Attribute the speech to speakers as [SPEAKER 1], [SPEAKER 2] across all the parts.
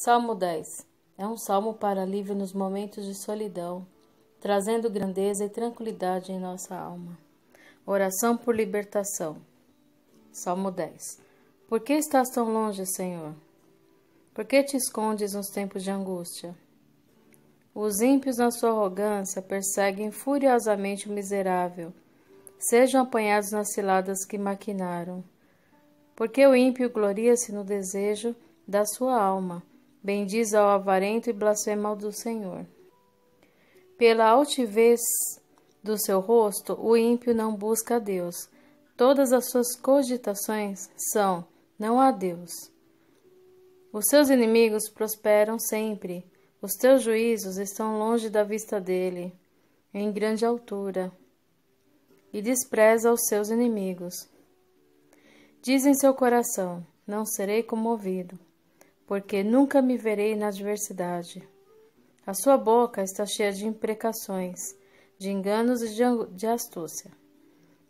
[SPEAKER 1] Salmo 10 é um salmo para alívio nos momentos de solidão, trazendo grandeza e tranquilidade em nossa alma. Oração por libertação. Salmo 10 Por que estás tão longe, Senhor? Por que te escondes nos tempos de angústia? Os ímpios, na sua arrogância, perseguem furiosamente o miserável. Sejam apanhados nas ciladas que maquinaram. Porque o ímpio gloria-se no desejo da sua alma bendiz ao avarento e blasfema do Senhor. Pela altivez do seu rosto, o ímpio não busca a Deus. Todas as suas cogitações são: não há Deus. Os seus inimigos prosperam sempre. Os teus juízos estão longe da vista dele, em grande altura, e despreza os seus inimigos. Diz em seu coração: Não serei comovido porque nunca me verei na adversidade. A sua boca está cheia de imprecações, de enganos e de astúcia.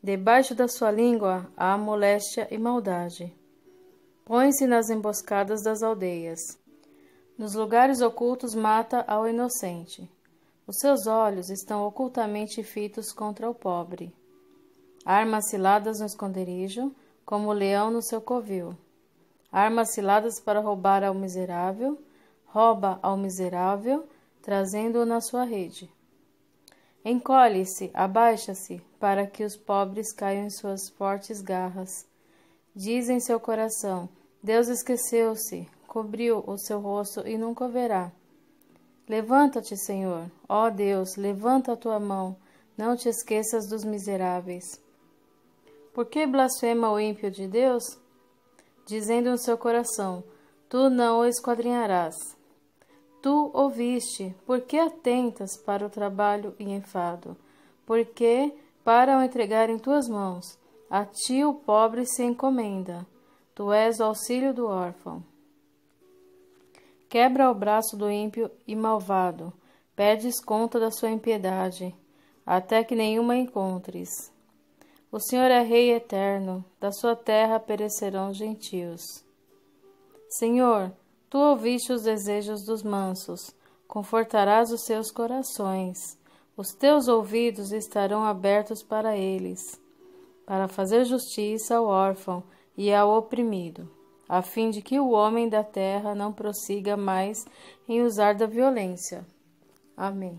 [SPEAKER 1] Debaixo da sua língua há moléstia e maldade. Põe-se nas emboscadas das aldeias. Nos lugares ocultos mata ao inocente. Os seus olhos estão ocultamente fitos contra o pobre. Arma ciladas no esconderijo, como o leão no seu covil armas ciladas para roubar ao miserável, rouba ao miserável, trazendo-o na sua rede. Encolhe-se, abaixa-se, para que os pobres caiam em suas fortes garras. Diz em seu coração: Deus esqueceu-se, cobriu o seu rosto e nunca o verá. Levanta-te, Senhor, ó Deus, levanta a tua mão, não te esqueças dos miseráveis. Por que blasfema o ímpio de Deus? dizendo no seu coração: Tu não o esquadrinharás. Tu ouviste, porque atentas para o trabalho e enfado, porque para o entregar em tuas mãos, a ti o pobre se encomenda. Tu és o auxílio do órfão. Quebra o braço do ímpio e malvado, perdes conta da sua impiedade, até que nenhuma encontres. O Senhor é Rei eterno, da sua terra perecerão os gentios. Senhor, tu ouviste os desejos dos mansos, confortarás os seus corações, os teus ouvidos estarão abertos para eles, para fazer justiça ao órfão e ao oprimido, a fim de que o homem da terra não prossiga mais em usar da violência. Amém.